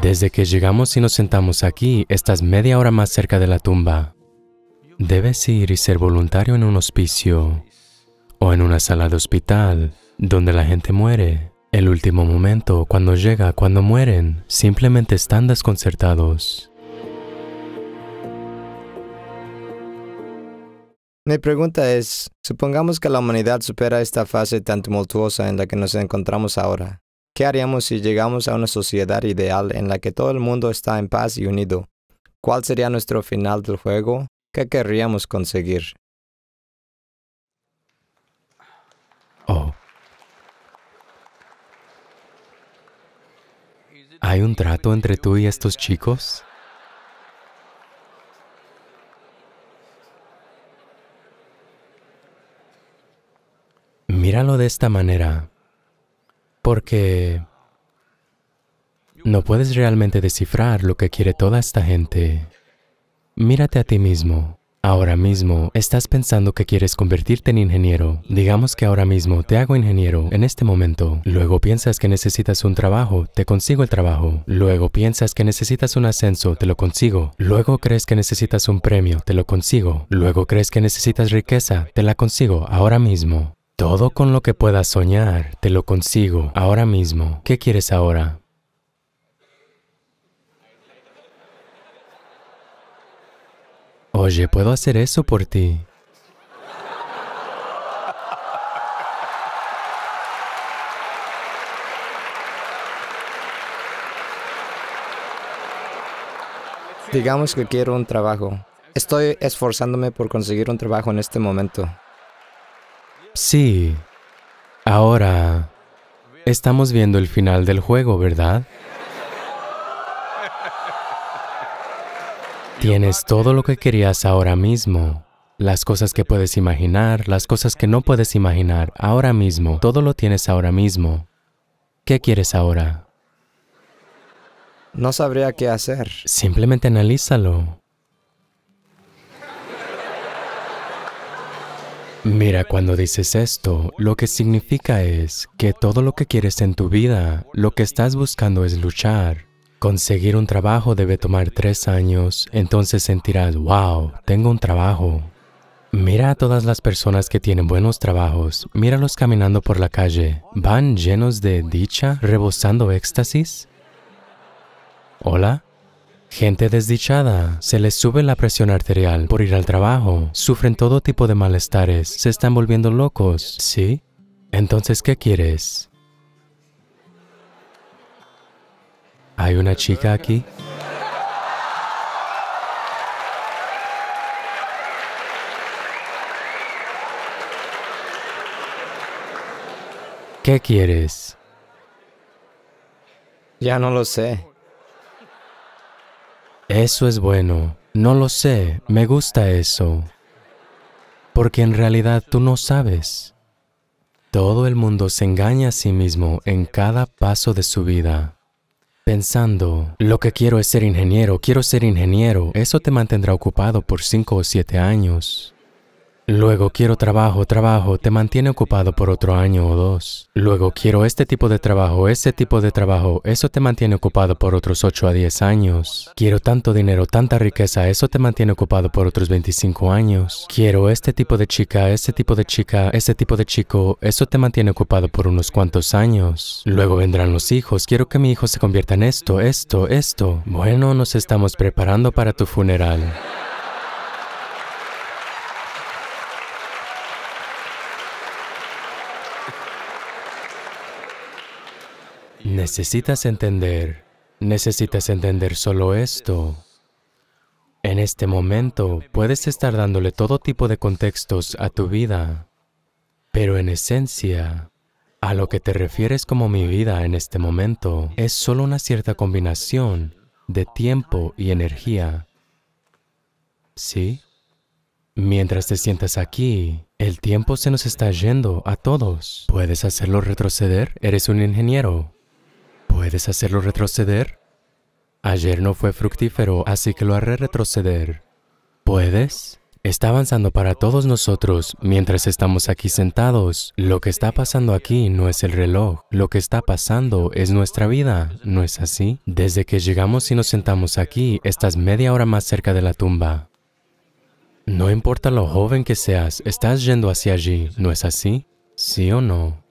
Desde que llegamos y nos sentamos aquí, estás media hora más cerca de la tumba. Debes ir y ser voluntario en un hospicio o en una sala de hospital donde la gente muere. El último momento, cuando llega, cuando mueren, simplemente están desconcertados. Mi pregunta es, supongamos que la humanidad supera esta fase tan tumultuosa en la que nos encontramos ahora. ¿Qué haríamos si llegamos a una sociedad ideal en la que todo el mundo está en paz y unido? ¿Cuál sería nuestro final del juego? ¿Qué querríamos conseguir? Oh. ¿Hay un trato entre tú y estos chicos? Míralo de esta manera. Porque no puedes realmente descifrar lo que quiere toda esta gente. Mírate a ti mismo. Ahora mismo estás pensando que quieres convertirte en ingeniero. Digamos que ahora mismo te hago ingeniero en este momento. Luego piensas que necesitas un trabajo, te consigo el trabajo. Luego piensas que necesitas un ascenso, te lo consigo. Luego crees que necesitas un premio, te lo consigo. Luego crees que necesitas riqueza, te la consigo ahora mismo. Todo con lo que puedas soñar, te lo consigo ahora mismo. ¿Qué quieres ahora? Oye, ¿puedo hacer eso por ti? Digamos que quiero un trabajo. Estoy esforzándome por conseguir un trabajo en este momento. Sí. Ahora, estamos viendo el final del juego, ¿verdad? Tienes todo lo que querías ahora mismo. Las cosas que puedes imaginar, las cosas que no puedes imaginar, ahora mismo. Todo lo tienes ahora mismo. ¿Qué quieres ahora? No sabría qué hacer. Simplemente analízalo. Mira, cuando dices esto, lo que significa es que todo lo que quieres en tu vida, lo que estás buscando es luchar. Conseguir un trabajo debe tomar tres años, entonces sentirás, wow, tengo un trabajo. Mira a todas las personas que tienen buenos trabajos, míralos caminando por la calle. ¿Van llenos de dicha, rebosando éxtasis? ¿Hola? Gente desdichada, se les sube la presión arterial por ir al trabajo, sufren todo tipo de malestares, se están volviendo locos, ¿sí? Entonces, ¿qué quieres? ¿Hay una chica aquí? ¿Qué quieres? Ya no lo sé. Eso es bueno. No lo sé. Me gusta eso. Porque en realidad tú no sabes. Todo el mundo se engaña a sí mismo en cada paso de su vida. Pensando, lo que quiero es ser ingeniero, quiero ser ingeniero, eso te mantendrá ocupado por cinco o siete años. Luego quiero trabajo, trabajo, te mantiene ocupado por otro año o dos. Luego quiero este tipo de trabajo, ese tipo de trabajo, eso te mantiene ocupado por otros 8 a 10 años. Quiero tanto dinero, tanta riqueza, eso te mantiene ocupado por otros 25 años. Quiero este tipo de chica, ese tipo de chica, ese tipo de chico, eso te mantiene ocupado por unos cuantos años. Luego vendrán los hijos, quiero que mi hijo se convierta en esto, esto, esto. Bueno, nos estamos preparando para tu funeral. Necesitas entender, necesitas entender solo esto. En este momento puedes estar dándole todo tipo de contextos a tu vida, pero en esencia, a lo que te refieres como mi vida en este momento es solo una cierta combinación de tiempo y energía. ¿Sí? Mientras te sientas aquí, el tiempo se nos está yendo a todos. ¿Puedes hacerlo retroceder? Eres un ingeniero. ¿Puedes hacerlo retroceder? Ayer no fue fructífero, así que lo haré retroceder. ¿Puedes? Está avanzando para todos nosotros mientras estamos aquí sentados. Lo que está pasando aquí no es el reloj. Lo que está pasando es nuestra vida, ¿no es así? Desde que llegamos y nos sentamos aquí, estás media hora más cerca de la tumba. No importa lo joven que seas, estás yendo hacia allí, ¿no es así? ¿Sí o no?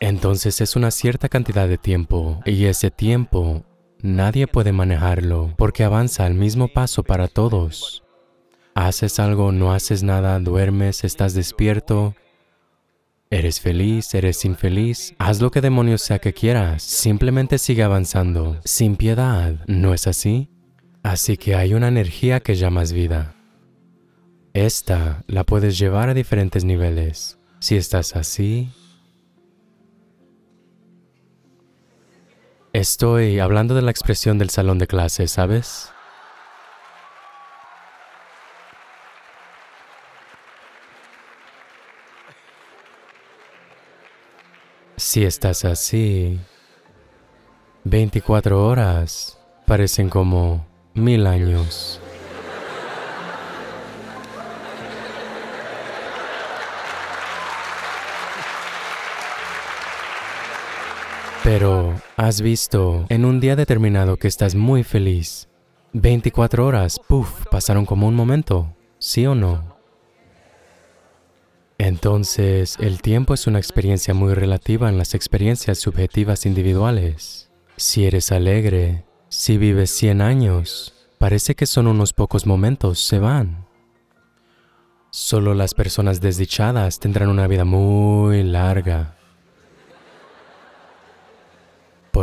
Entonces es una cierta cantidad de tiempo y ese tiempo nadie puede manejarlo porque avanza al mismo paso para todos. Haces algo, no haces nada, duermes, estás despierto, eres feliz, eres infeliz, haz lo que demonios sea que quieras, simplemente sigue avanzando, sin piedad, ¿no es así? Así que hay una energía que llamas vida. Esta la puedes llevar a diferentes niveles. Si estás así, Estoy hablando de la expresión del salón de clase, ¿sabes? Si estás así, 24 horas parecen como mil años. Pero has visto en un día determinado que estás muy feliz. 24 horas, puff, pasaron como un momento, ¿sí o no? Entonces, el tiempo es una experiencia muy relativa en las experiencias subjetivas individuales. Si eres alegre, si vives 100 años, parece que son unos pocos momentos, se van. Solo las personas desdichadas tendrán una vida muy larga.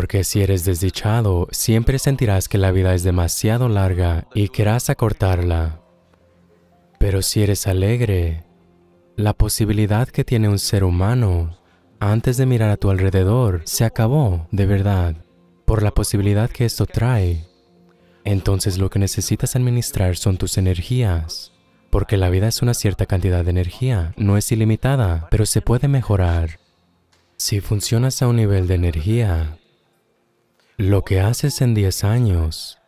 Porque si eres desdichado, siempre sentirás que la vida es demasiado larga y querrás acortarla. Pero si eres alegre, la posibilidad que tiene un ser humano antes de mirar a tu alrededor se acabó, de verdad, por la posibilidad que esto trae. Entonces lo que necesitas administrar son tus energías, porque la vida es una cierta cantidad de energía, no es ilimitada, pero se puede mejorar. Si funcionas a un nivel de energía lo que haces en 10 años,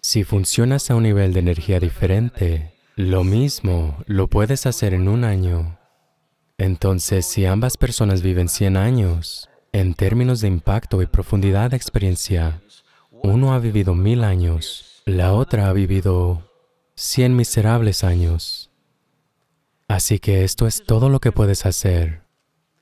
si funcionas a un nivel de energía diferente, lo mismo lo puedes hacer en un año. Entonces, si ambas personas viven 100 años, en términos de impacto y profundidad de experiencia, uno ha vivido mil años, la otra ha vivido 100 miserables años. Así que esto es todo lo que puedes hacer.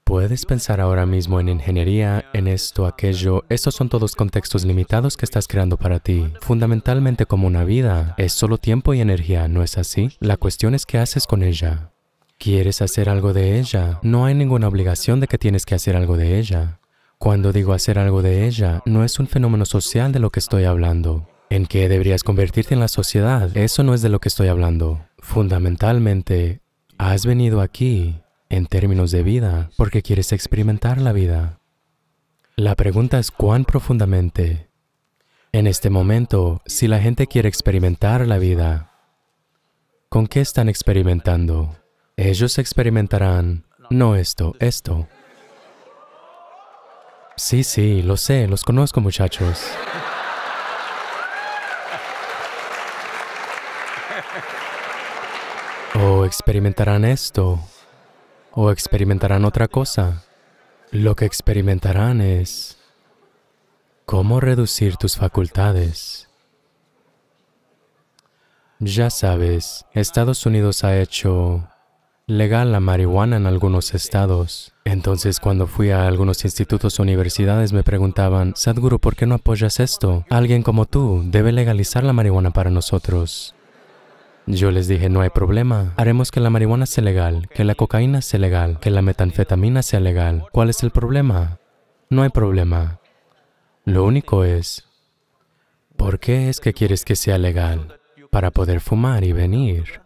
Puedes pensar ahora mismo en ingeniería, en esto, aquello. Esos son todos contextos limitados que estás creando para ti. Fundamentalmente como una vida, es solo tiempo y energía, ¿no es así? La cuestión es qué haces con ella. ¿Quieres hacer algo de ella? No hay ninguna obligación de que tienes que hacer algo de ella. Cuando digo hacer algo de ella, no es un fenómeno social de lo que estoy hablando. En qué deberías convertirte en la sociedad, eso no es de lo que estoy hablando. Fundamentalmente, has venido aquí en términos de vida, porque quieres experimentar la vida. La pregunta es cuán profundamente. En este momento, si la gente quiere experimentar la vida, ¿con qué están experimentando? Ellos experimentarán, no esto, esto. Sí, sí, lo sé, los conozco muchachos. O experimentarán esto, o experimentarán otra cosa. Lo que experimentarán es cómo reducir tus facultades. Ya sabes, Estados Unidos ha hecho legal la marihuana en algunos estados. Entonces, cuando fui a algunos institutos o universidades, me preguntaban, Sadhguru, ¿por qué no apoyas esto? Alguien como tú debe legalizar la marihuana para nosotros. Yo les dije, no hay problema. Haremos que la marihuana sea legal, que la cocaína sea legal, que la metanfetamina sea legal. ¿Cuál es el problema? No hay problema. Lo único es, ¿por qué es que quieres que sea legal? Para poder fumar y venir.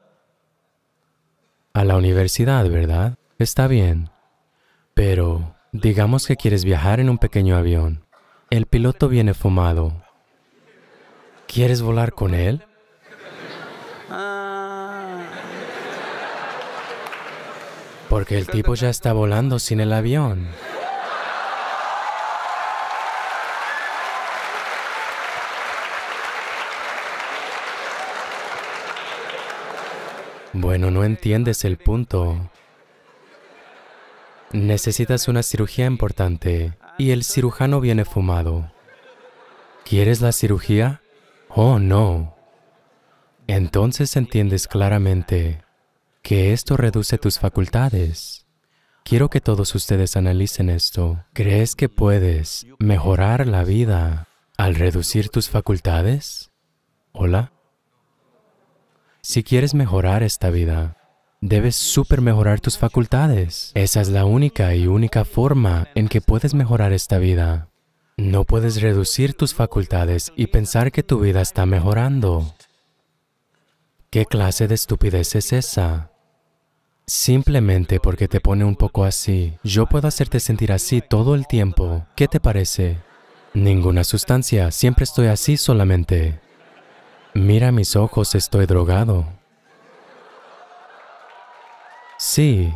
A la universidad, ¿verdad? Está bien. Pero, digamos que quieres viajar en un pequeño avión. El piloto viene fumado. ¿Quieres volar con él? Porque el tipo ya está volando sin el avión. Bueno, no entiendes el punto. Necesitas una cirugía importante y el cirujano viene fumado. ¿Quieres la cirugía? Oh, no. Entonces entiendes claramente que esto reduce tus facultades. Quiero que todos ustedes analicen esto. ¿Crees que puedes mejorar la vida al reducir tus facultades? Hola. Si quieres mejorar esta vida, debes super mejorar tus facultades. Esa es la única y única forma en que puedes mejorar esta vida. No puedes reducir tus facultades y pensar que tu vida está mejorando. ¿Qué clase de estupidez es esa? Simplemente porque te pone un poco así, yo puedo hacerte sentir así todo el tiempo. ¿Qué te parece? Ninguna sustancia, siempre estoy así solamente. Mira mis ojos, estoy drogado. Sí,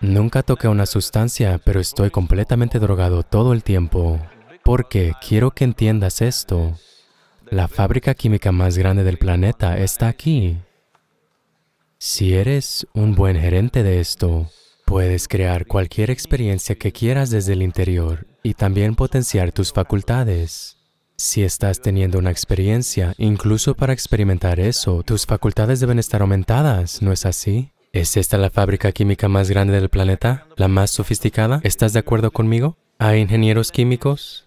nunca toqué una sustancia, pero estoy completamente drogado todo el tiempo. Porque quiero que entiendas esto. La fábrica química más grande del planeta está aquí. Si eres un buen gerente de esto, puedes crear cualquier experiencia que quieras desde el interior y también potenciar tus facultades. Si estás teniendo una experiencia, incluso para experimentar eso, tus facultades deben estar aumentadas, ¿no es así? ¿Es esta la fábrica química más grande del planeta? ¿La más sofisticada? ¿Estás de acuerdo conmigo? ¿Hay ingenieros químicos?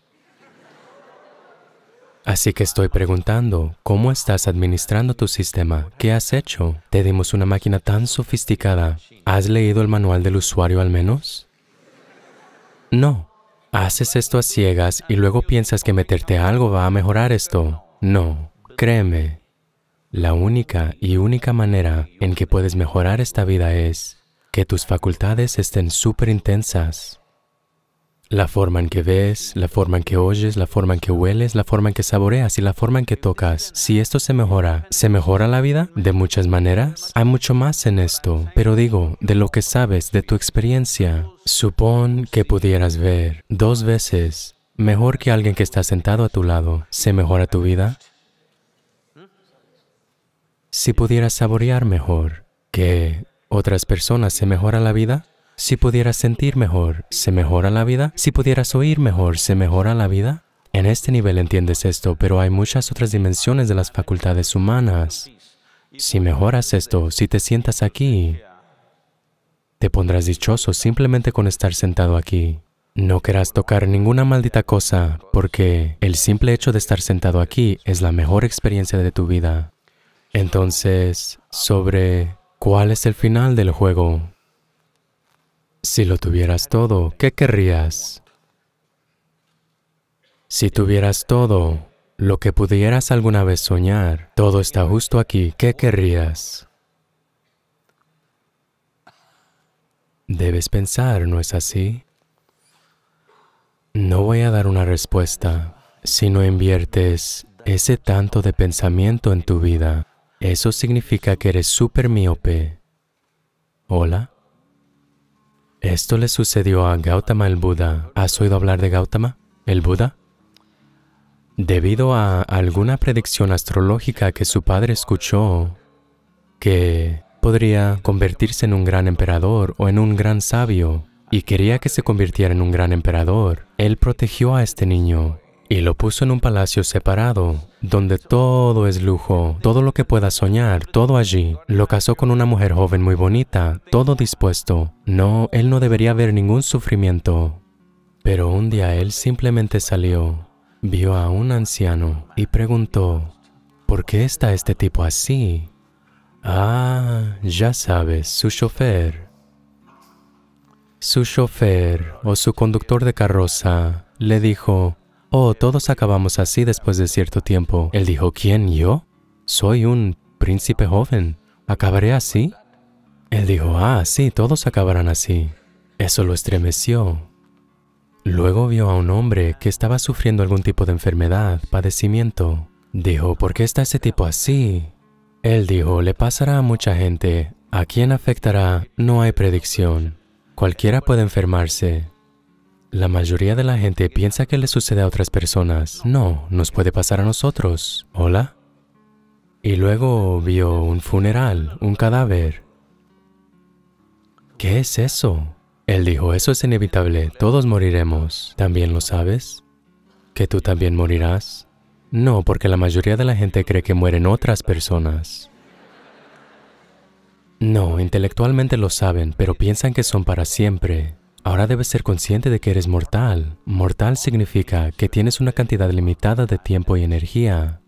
Así que estoy preguntando, ¿cómo estás administrando tu sistema? ¿Qué has hecho? Te dimos una máquina tan sofisticada. ¿Has leído el manual del usuario al menos? No. Haces esto a ciegas y luego piensas que meterte algo va a mejorar esto. No. Créeme. La única y única manera en que puedes mejorar esta vida es que tus facultades estén súper intensas. La forma en que ves, la forma en que oyes, la forma en que hueles, la forma en que saboreas y la forma en que tocas. Si esto se mejora, ¿se mejora la vida? De muchas maneras. Hay mucho más en esto, pero digo, de lo que sabes, de tu experiencia. Supón que pudieras ver dos veces mejor que alguien que está sentado a tu lado. ¿Se mejora tu vida? Si pudieras saborear mejor que otras personas, ¿se mejora la vida? Si pudieras sentir mejor, ¿se mejora la vida? Si pudieras oír mejor, ¿se mejora la vida? En este nivel entiendes esto, pero hay muchas otras dimensiones de las facultades humanas. Si mejoras esto, si te sientas aquí, te pondrás dichoso simplemente con estar sentado aquí. No querrás tocar ninguna maldita cosa, porque el simple hecho de estar sentado aquí es la mejor experiencia de tu vida. Entonces, sobre cuál es el final del juego, si lo tuvieras todo, ¿qué querrías? Si tuvieras todo, lo que pudieras alguna vez soñar, todo está justo aquí, ¿qué querrías? Debes pensar, ¿no es así? No voy a dar una respuesta si no inviertes ese tanto de pensamiento en tu vida. Eso significa que eres súper miope. ¿Hola? Esto le sucedió a Gautama el Buda. ¿Has oído hablar de Gautama, el Buda? Debido a alguna predicción astrológica que su padre escuchó, que podría convertirse en un gran emperador o en un gran sabio, y quería que se convirtiera en un gran emperador, él protegió a este niño y lo puso en un palacio separado, donde todo es lujo, todo lo que pueda soñar, todo allí. Lo casó con una mujer joven muy bonita, todo dispuesto. No, él no debería ver ningún sufrimiento. Pero un día él simplemente salió, vio a un anciano y preguntó, ¿por qué está este tipo así? Ah, ya sabes, su chofer. Su chofer o su conductor de carroza le dijo, oh, todos acabamos así después de cierto tiempo. Él dijo, ¿quién, yo? Soy un príncipe joven. ¿Acabaré así? Él dijo, ah, sí, todos acabarán así. Eso lo estremeció. Luego vio a un hombre que estaba sufriendo algún tipo de enfermedad, padecimiento. Dijo, ¿por qué está ese tipo así? Él dijo, le pasará a mucha gente. ¿A quién afectará? No hay predicción. Cualquiera puede enfermarse. La mayoría de la gente piensa que le sucede a otras personas. No, nos puede pasar a nosotros. ¿Hola? Y luego vio un funeral, un cadáver. ¿Qué es eso? Él dijo, eso es inevitable, todos moriremos. ¿También lo sabes? ¿Que tú también morirás? No, porque la mayoría de la gente cree que mueren otras personas. No, intelectualmente lo saben, pero piensan que son para siempre. Ahora debes ser consciente de que eres mortal. Mortal significa que tienes una cantidad limitada de tiempo y energía.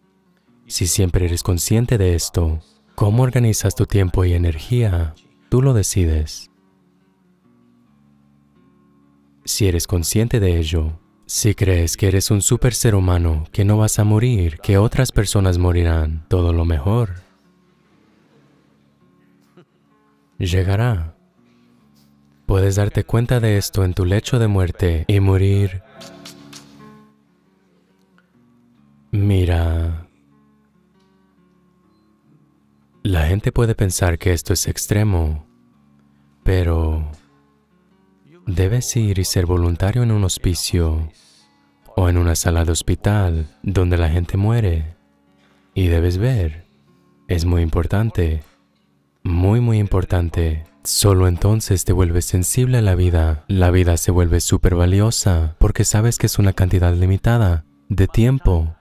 Si siempre eres consciente de esto, ¿cómo organizas tu tiempo y energía? Tú lo decides. Si eres consciente de ello, si crees que eres un super ser humano, que no vas a morir, que otras personas morirán, todo lo mejor llegará. Puedes darte cuenta de esto en tu lecho de muerte y morir. Mira, la gente puede pensar que esto es extremo, pero debes ir y ser voluntario en un hospicio o en una sala de hospital donde la gente muere. Y debes ver. Es muy importante. Muy, muy importante. Solo entonces te vuelves sensible a la vida. La vida se vuelve súper valiosa porque sabes que es una cantidad limitada de tiempo.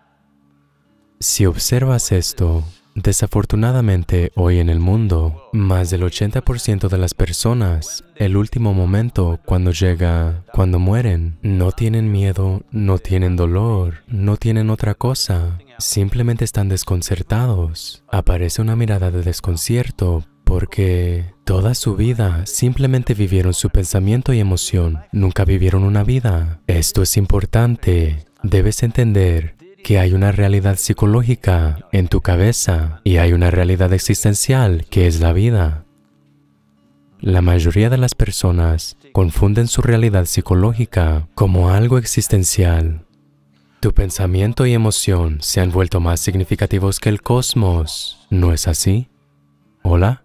Si observas esto, desafortunadamente hoy en el mundo, más del 80% de las personas, el último momento cuando llega, cuando mueren, no tienen miedo, no tienen dolor, no tienen otra cosa, simplemente están desconcertados. Aparece una mirada de desconcierto porque toda su vida simplemente vivieron su pensamiento y emoción, nunca vivieron una vida. Esto es importante, debes entender que hay una realidad psicológica en tu cabeza y hay una realidad existencial que es la vida. La mayoría de las personas confunden su realidad psicológica como algo existencial. Tu pensamiento y emoción se han vuelto más significativos que el cosmos, ¿no es así? Hola.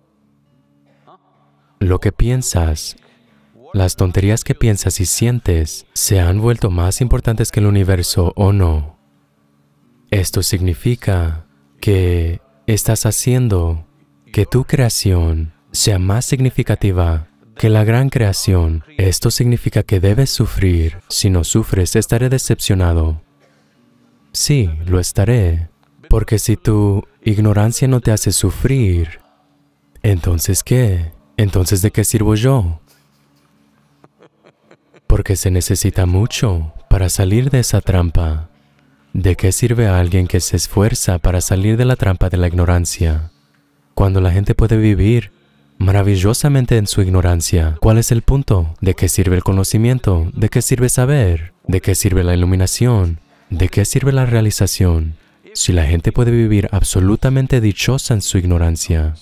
Lo que piensas, las tonterías que piensas y sientes, se han vuelto más importantes que el universo o no. Esto significa que estás haciendo que tu creación sea más significativa que la gran creación. Esto significa que debes sufrir. Si no sufres, estaré decepcionado. Sí, lo estaré. Porque si tu ignorancia no te hace sufrir, entonces ¿qué? Entonces, ¿de qué sirvo yo? Porque se necesita mucho para salir de esa trampa. ¿De qué sirve a alguien que se esfuerza para salir de la trampa de la ignorancia? Cuando la gente puede vivir maravillosamente en su ignorancia, ¿cuál es el punto? ¿De qué sirve el conocimiento? ¿De qué sirve saber? ¿De qué sirve la iluminación? ¿De qué sirve la realización? Si la gente puede vivir absolutamente dichosa en su ignorancia,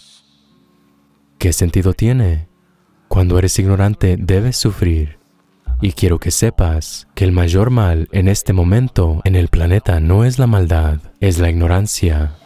¿Qué sentido tiene? Cuando eres ignorante debes sufrir. Y quiero que sepas que el mayor mal en este momento en el planeta no es la maldad, es la ignorancia.